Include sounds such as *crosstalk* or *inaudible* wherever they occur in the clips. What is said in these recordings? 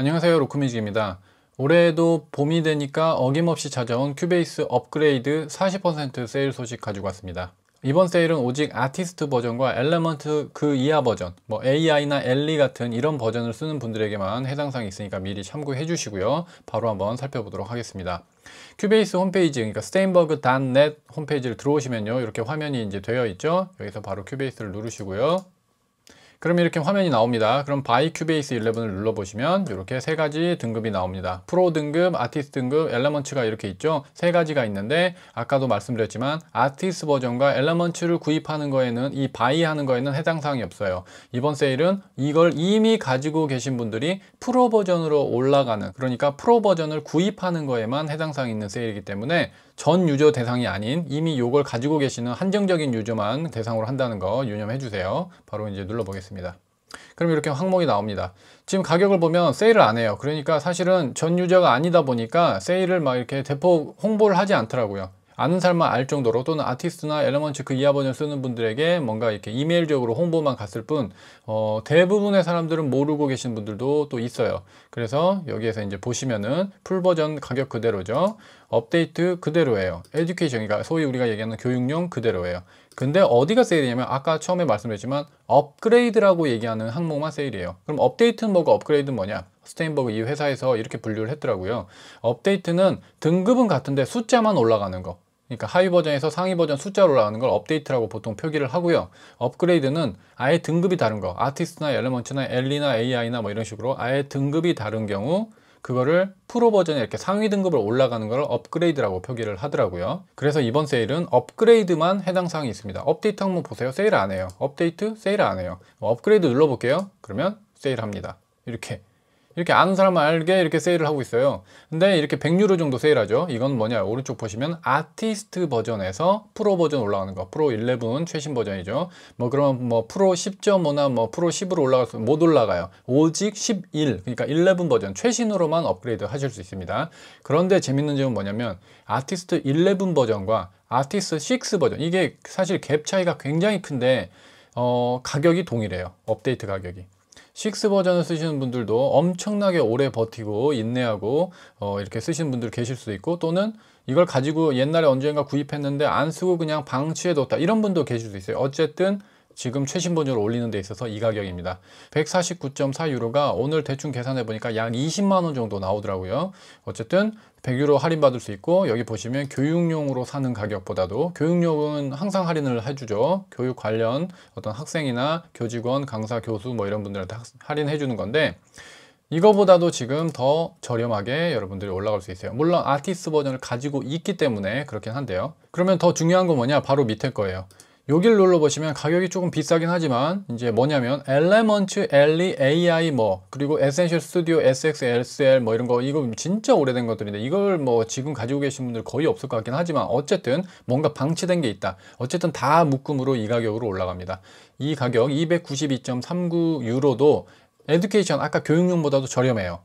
안녕하세요 로크뮤직입니다. 올해에도 봄이 되니까 어김없이 찾아온 큐베이스 업그레이드 40% 세일 소식 가지고 왔습니다. 이번 세일은 오직 아티스트 버전과 엘레먼트 그 이하 버전, 뭐 AI나 엘리 같은 이런 버전을 쓰는 분들에게만 해당 사항이 있으니까 미리 참고해 주시고요. 바로 한번 살펴보도록 하겠습니다. 큐베이스 홈페이지, 그러니까 스테인버그.net 홈페이지를 들어오시면요. 이렇게 화면이 이제 되어 있죠. 여기서 바로 큐베이스를 누르시고요. 그럼 이렇게 화면이 나옵니다. 그럼 바이 큐베이스 11을 눌러보시면 이렇게 세 가지 등급이 나옵니다. 프로 등급, 아티스트 등급, 엘레먼츠가 이렇게 있죠. 세 가지가 있는데 아까도 말씀드렸지만 아티스트 버전과 엘레먼츠를 구입하는 거에는 이 바이 하는 거에는 해당 사항이 없어요. 이번 세일은 이걸 이미 가지고 계신 분들이 프로 버전으로 올라가는 그러니까 프로 버전을 구입하는 거에만 해당 사항이 있는 세일이기 때문에 전 유저 대상이 아닌 이미 요걸 가지고 계시는 한정적인 유저만 대상으로 한다는 거 유념해 주세요. 바로 이제 눌러 보겠습니다. 그럼 이렇게 항목이 나옵니다. 지금 가격을 보면 세일을 안 해요. 그러니까 사실은 전 유저가 아니다 보니까 세일을 막 이렇게 대폭 홍보를 하지 않더라고요. 아는 사람만 알 정도로 또는 아티스트나 엘레먼츠그 이하 번역 쓰는 분들에게 뭔가 이렇게 이메일적으로 홍보만 갔을 뿐 어, 대부분의 사람들은 모르고 계신 분들도 또 있어요. 그래서 여기에서 이제 보시면은 풀 버전 가격 그대로죠. 업데이트 그대로예요. 에듀케이션이가 그러니까 소위 우리가 얘기하는 교육용 그대로예요. 근데 어디가 세일이냐면 아까 처음에 말씀드렸지만 업그레이드라고 얘기하는 항목만 세일이에요. 그럼 업데이트는 뭐고 업그레이드는 뭐냐? 스테인버그 이 회사에서 이렇게 분류를 했더라고요. 업데이트는 등급은 같은데 숫자만 올라가는 거. 그러니까 하위 버전에서 상위 버전 숫자로 올라가는걸 업데이트라고 보통 표기를 하고요. 업그레이드는 아예 등급이 다른 거, 아티스트나 엘레먼트나 엘리나 AI나 뭐 이런 식으로 아예 등급이 다른 경우 그거를 프로 버전에 이렇게 상위 등급을 올라가는 걸 업그레이드라고 표기를 하더라고요. 그래서 이번 세일은 업그레이드만 해당 사항이 있습니다. 업데이트 한번 보세요. 세일 안 해요. 업데이트 세일 안 해요. 뭐 업그레이드 눌러볼게요. 그러면 세일합니다. 이렇게 이렇게 아는 사람 알게 이렇게 세일을 하고 있어요 근데 이렇게 100유로 정도 세일하죠 이건 뭐냐 오른쪽 보시면 아티스트 버전에서 프로 버전 올라가는 거 프로 11 최신 버전이죠 뭐 그러면 뭐 프로 10.5나 뭐 프로 10으로 올라가서 못 올라가요 오직 11 그러니까 11 버전 최신으로만 업그레이드 하실 수 있습니다 그런데 재밌는 점은 뭐냐면 아티스트 11 버전과 아티스트 6 버전 이게 사실 갭 차이가 굉장히 큰데 어, 가격이 동일해요 업데이트 가격이 6 버전을 쓰시는 분들도 엄청나게 오래 버티고 인내하고 어, 이렇게 쓰시는 분들 계실 수도 있고 또는 이걸 가지고 옛날에 언젠가 구입했는데 안 쓰고 그냥 방치해뒀다 이런 분도 계실 수 있어요 어쨌든 지금 최신 버전을 올리는 데 있어서 이 가격입니다. 149.4 유로가 오늘 대충 계산해 보니까 약 20만 원 정도 나오더라고요. 어쨌든 100유로 할인받을 수 있고 여기 보시면 교육용으로 사는 가격보다도 교육용은 항상 할인을 해주죠 교육 관련 어떤 학생이나 교직원 강사 교수 뭐 이런 분들한테 할인해 주는 건데 이거보다도 지금 더 저렴하게 여러분들이 올라갈 수 있어요 물론 아티스 버전을 가지고 있기 때문에 그렇긴 한데요 그러면 더 중요한 건 뭐냐 바로 밑에 거예요 여기를 눌러보시면 가격이 조금 비싸긴 하지만 이제 뭐냐면 엘레먼트, 엘리, AI 뭐 그리고 에센셜 스튜디오, SXSL 뭐 이런 거 이거 진짜 오래된 것들인데 이걸 뭐 지금 가지고 계신 분들 거의 없을 것 같긴 하지만 어쨌든 뭔가 방치된 게 있다. 어쨌든 다 묶음으로 이 가격으로 올라갑니다. 이 가격 292.39 유로도 에듀케이션 아까 교육용보다도 저렴해요.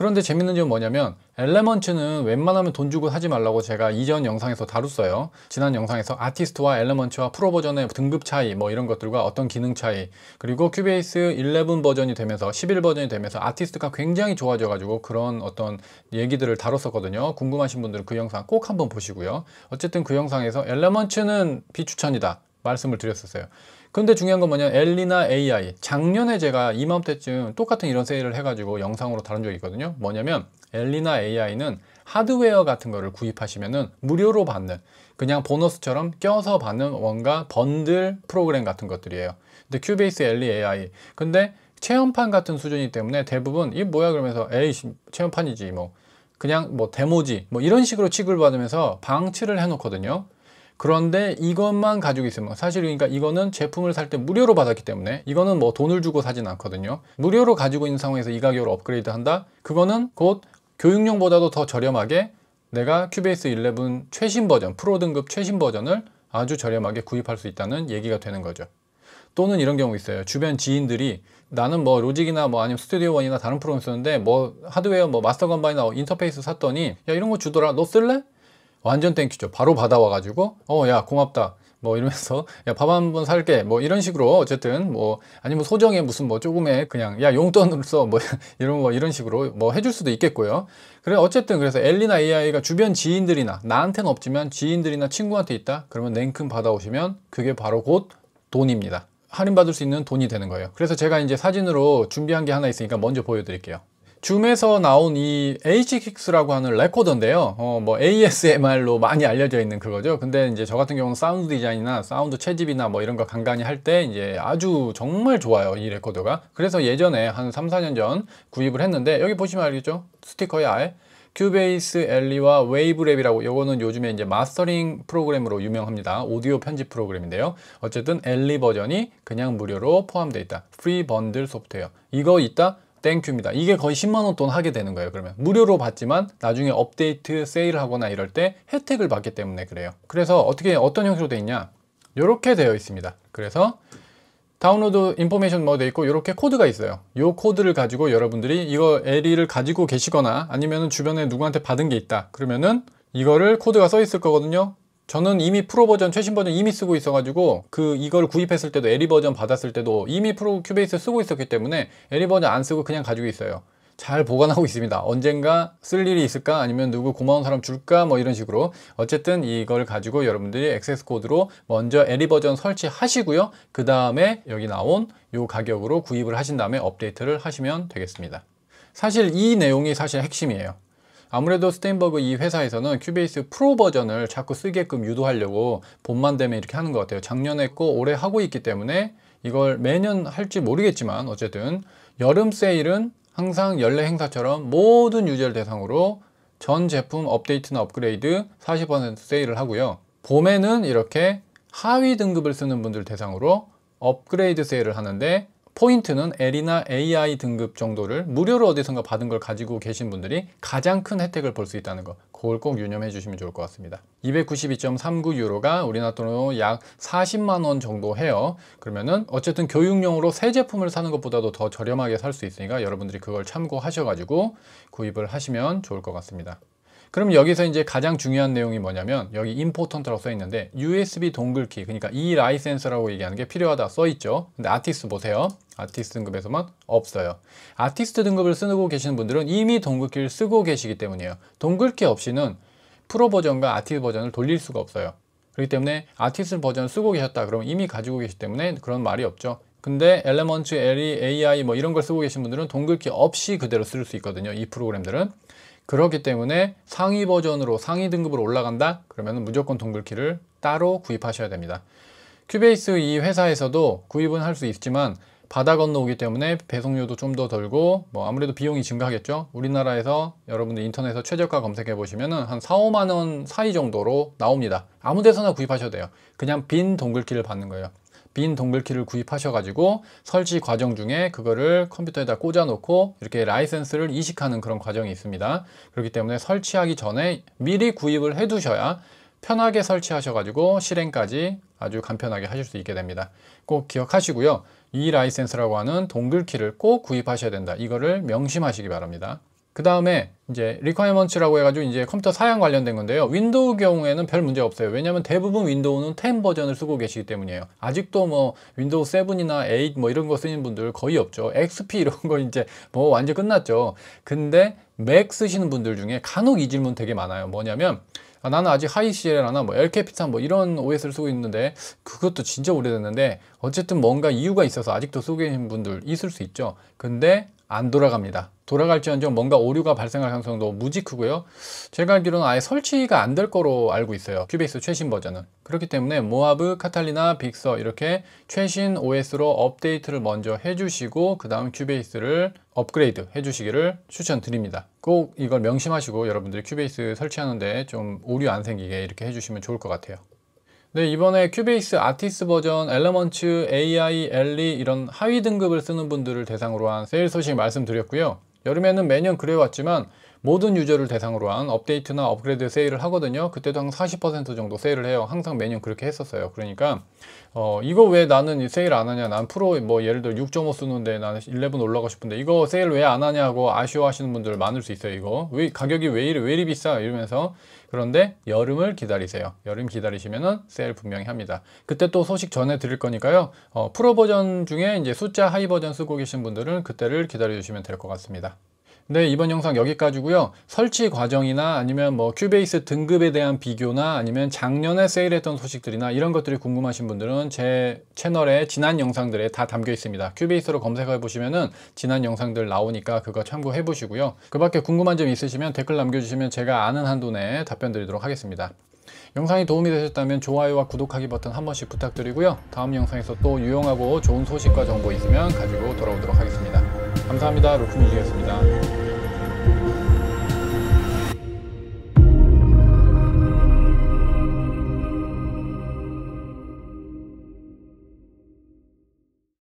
그런데 재밌는 점은 뭐냐면 엘레먼츠는 웬만하면 돈 주고 사지 말라고 제가 이전 영상에서 다뤘어요 지난 영상에서 아티스트와 엘레먼츠와 프로 버전의 등급 차이 뭐 이런 것들과 어떤 기능 차이 그리고 큐베이스 11 버전이 되면서 11 버전이 되면서 아티스트가 굉장히 좋아져 가지고 그런 어떤 얘기들을 다뤘었거든요 궁금하신 분들은 그 영상 꼭 한번 보시고요 어쨌든 그 영상에서 엘레먼츠는 비추천이다 말씀을 드렸었어요 근데 중요한 건 뭐냐 엘리나 AI 작년에 제가 이맘때쯤 똑같은 이런 세일을 해가지고 영상으로 다룬 적이 있거든요 뭐냐면 엘리나 AI는 하드웨어 같은 거를 구입하시면은 무료로 받는 그냥 보너스처럼 껴서 받는 원가 번들 프로그램 같은 것들이에요 근데 큐베이스 엘리 AI 근데 체험판 같은 수준이기 때문에 대부분 이 뭐야 그러면서 에이 체험판이지 뭐 그냥 뭐 데모지 뭐 이런 식으로 취급을 받으면서 방치를 해놓거든요 그런데 이것만 가지고 있으면 사실 그러니까 이거는 제품을 살 때 무료로 받았기 때문에 이거는 뭐 돈을 주고 사진 않거든요 무료로 가지고 있는 상황에서 이 가격으로 업그레이드 한다 그거는 곧 교육용보다도 더 저렴하게 내가 큐베이스 11 최신 버전 프로 등급 최신 버전을 아주 저렴하게 구입할 수 있다는 얘기가 되는 거죠 또는 이런 경우 있어요 주변 지인들이 나는 뭐 로직이나 뭐 아니면 스튜디오 원이나 다른 프로그램 쓰는데 뭐 하드웨어 뭐 마스터 건바이나 뭐 인터페이스 샀더니 야 이런 거 주더라 너 쓸래? 완전 땡큐죠. 바로 받아와가지고 어 야 고맙다. 뭐 이러면서 *laughs* 야밥 한번 살게 뭐 이런 식으로 어쨌든 뭐 아니면 뭐 소정의 무슨 뭐 조금의 그냥 야 용돈으로 써뭐 *laughs* 이런 뭐 이런 식으로 뭐 해줄 수도 있겠고요 그래 어쨌든 그래서 엘리나 AI가 주변 지인들이나 나한테는 없지만 지인들이나 친구한테 있다 그러면 냉큼 받아오시면 그게 바로 곧 돈입니다 할인받을 수 있는 돈이 되는 거예요 그래서 제가 이제 사진으로 준비한 게 하나 있으니까 먼저 보여드릴게요 줌에서 나온 이 HKICS라고 하는 레코더인데요. 어, 뭐 ASMR로 많이 알려져 있는 그거죠. 근데 이제 저 같은 경우는 사운드 디자인이나 사운드 채집이나 뭐 이런 거 간간히 할 때 이제 아주 정말 좋아요. 이 레코더가. 그래서 예전에 한 3, 4년 전 구입을 했는데 여기 보시면 알겠죠? 스티커에 아예 큐베이스 엘리와 웨이브랩이라고 요거는 요즘에 이제 마스터링 프로그램으로 유명합니다. 오디오 편집 프로그램인데요. 어쨌든 엘리 버전이 그냥 무료로 포함되어 있다. 프리 번들 소프트웨어. 이거 있다? 땡큐입니다. 이게 거의 10만원 돈 하게 되는 거예요. 그러면 무료로 받지만 나중에 업데이트 세일 하거나 이럴 때 혜택을 받기 때문에 그래요. 그래서 어떻게 어떤 형식으로 되어 있냐 이렇게 되어 있습니다. 그래서 다운로드 인포메이션 뭐 되어 있고 이렇게 코드가 있어요. 이 코드를 가지고 여러분들이 이거 LE를 가지고 계시거나 아니면 주변에 누구한테 받은 게 있다. 그러면은 이거를 코드가 써 있을 거거든요. 저는 이미 프로 버전 최신 버전 이미 쓰고 있어가지고 그 이걸 구입했을 때도 에리 버전 받았을 때도 이미 프로 큐베이스 쓰고 있었기 때문에 에리 버전 안 쓰고 그냥 가지고 있어요. 잘 보관하고 있습니다. 언젠가 쓸 일이 있을까 아니면 누구 고마운 사람 줄까 뭐 이런 식으로 어쨌든 이걸 가지고 여러분들이 액세스 코드로 먼저 에리 버전 설치하시고요. 그 다음에 여기 나온 요 가격으로 구입을 하신 다음에 업데이트를 하시면 되겠습니다. 사실 이 내용이 사실 핵심이에요. 아무래도 스테인버그 이 회사에서는 큐베이스 프로 버전을 자꾸 쓰게끔 유도하려고 봄만 되면 이렇게 하는 것 같아요. 작년에 했고 올해 하고 있기 때문에 이걸 매년 할지 모르겠지만 어쨌든 여름 세일은 항상 연례 행사처럼 모든 유저를 대상으로 전 제품 업데이트나 업그레이드 40% 세일을 하고요. 봄에는 이렇게 하위 등급을 쓰는 분들 대상으로 업그레이드 세일을 하는데 포인트는 L이나 AI 등급 정도를 무료로 어디선가 받은 걸 가지고 계신 분들이 가장 큰 혜택을 볼 수 있다는 거 그걸 꼭 유념해 주시면 좋을 것 같습니다 292.39 유로가 우리나라 돈으로 약 40만 원 정도 해요 그러면은 어쨌든 교육용으로 새 제품을 사는 것보다도 더 저렴하게 살 수 있으니까 여러분들이 그걸 참고하셔가지고 구입을 하시면 좋을 것 같습니다 그럼 여기서 이제 가장 중요한 내용이 뭐냐면 여기 임포턴트라고 써 있는데 USB 동글키 그러니까 이라이센스라고 얘기하는 게 필요하다 써 있죠. 근데 아티스트 보세요. 아티스트 등급에서만 없어요. 아티스트 등급을 쓰고 계시는 분들은 이미 동글키를 쓰고 계시기 때문이에요. 동글키 없이는 프로 버전과 아티스트 버전을 돌릴 수가 없어요. 그렇기 때문에 아티스트 버전 쓰고 계셨다 그러면 이미 가지고 계시기 때문에 그런 말이 없죠. 근데 엘레먼트, 엘 e AI 뭐 이런 걸 쓰고 계신 분들은 동글키 없이 그대로 쓸 수 있거든요. 이 프로그램들은. 그렇기 때문에 상위 버전으로 상위 등급으로 올라간다? 그러면 무조건 동글키를 따로 구입하셔야 됩니다. 큐베이스 이 회사에서도 구입은 할 수 있지만 바다 건너오기 때문에 배송료도 좀 더 덜고 뭐 아무래도 비용이 증가하겠죠 우리나라에서 여러분들 인터넷에서 최저가 검색해 보시면 한 4, 5만원 사이 정도로 나옵니다 아무 데서나 구입하셔도 돼요 그냥 빈 동글키를 받는 거예요 빈 동글키를 구입하셔가지고 설치 과정 중에 그거를 컴퓨터에다 꽂아놓고 이렇게 라이센스를 이식하는 그런 과정이 있습니다. 그렇기 때문에 설치하기 전에 미리 구입을 해두셔야 편하게 설치하셔가지고 실행까지 아주 간편하게 하실 수 있게 됩니다. 꼭 기억하시고요. 이 라이센스라고 하는 동글키를 꼭 구입하셔야 된다. 이거를 명심하시기 바랍니다. 그 다음에 이제 리퀘어먼츠라고 해가지고 이제 컴퓨터 사양 관련된 건데요. 윈도우 경우에는 별 문제 없어요. 왜냐면 대부분 윈도우는 10 버전을 쓰고 계시기 때문이에요. 아직도 뭐 윈도우 7이나 8 뭐 이런 거 쓰는 분들 거의 없죠. XP *laughs* 이런 거 이제 뭐 완전 끝났죠. 근데 맥 쓰시는 분들 중에 간혹 이 질문 되게 많아요. 뭐냐면 아, 나는 아직 하이시엘라나뭐 엘케피탄 뭐 이런 OS를 쓰고 있는데 그것도 진짜 오래됐는데 어쨌든 뭔가 이유가 있어서 아직도 쓰고 계신 분들 있을 수 있죠. 근데 안 돌아갑니다. 돌아갈지언정 뭔가 오류가 발생할 가능성도 무지 크고요. 제가 알기로는 아예 설치가 안 될 거로 알고 있어요. 큐베이스 최신 버전은. 그렇기 때문에 모아브, 카탈리나, 빅서 이렇게 최신 OS로 업데이트를 먼저 해주시고 그 다음 큐베이스를 업그레이드 해주시기를 추천드립니다. 꼭 이걸 명심하시고 여러분들이 큐베이스 설치하는데 좀 오류 안 생기게 이렇게 해주시면 좋을 것 같아요. 네, 이번에 큐베이스 아티스 버전, 엘레먼츠 AI, 엘리 이런 하위 등급을 쓰는 분들을 대상으로 한 세일 소식 말씀드렸고요. 여름에는 매년 그래왔지만 모든 유저를 대상으로 한 업데이트나 업그레이드 세일을 하거든요. 그때도 한 40% 정도 세일을 해요. 항상 매년 그렇게 했었어요. 그러니까 어, 이거 왜 나는 세일 안 하냐? 난 프로 뭐 예를 들어 6.5 쓰는데 나는 11 올라가고 싶은데 이거 세일 왜 안 하냐고 아쉬워하시는 분들 많을 수 있어요. 이거 왜 가격이 왜 이리 왜 이리 비싸 이러면서 그런데 여름을 기다리세요. 여름 기다리시면은 세일 분명히 합니다. 그때 또 소식 전해 드릴 거니까요. 어, 프로 버전 중에 이제 숫자 하이 버전 쓰고 계신 분들은 그때를 기다려 주시면 될 것 같습니다. 네, 이번 영상 여기까지고요. 설치 과정이나 아니면 뭐 큐베이스 등급에 대한 비교나 아니면 작년에 세일했던 소식들이나 이런 것들이 궁금하신 분들은 제채널에 지난 영상들에 다 담겨 있습니다. 큐베이스로 검색해 보시면은 지난 영상들 나오니까 그거 참고해 보시고요. 그 밖에 궁금한 점 있으시면 댓글 남겨주시면 제가 아는 한도 내에 답변 드리도록 하겠습니다. 영상이 도움이 되셨다면 좋아요와 구독하기 버튼 한 번씩 부탁드리고요. 다음 영상에서 또 유용하고 좋은 소식과 정보 있으면 가지고 돌아오도록 하겠습니다. 감사합니다. 루크뮤직이었습니다.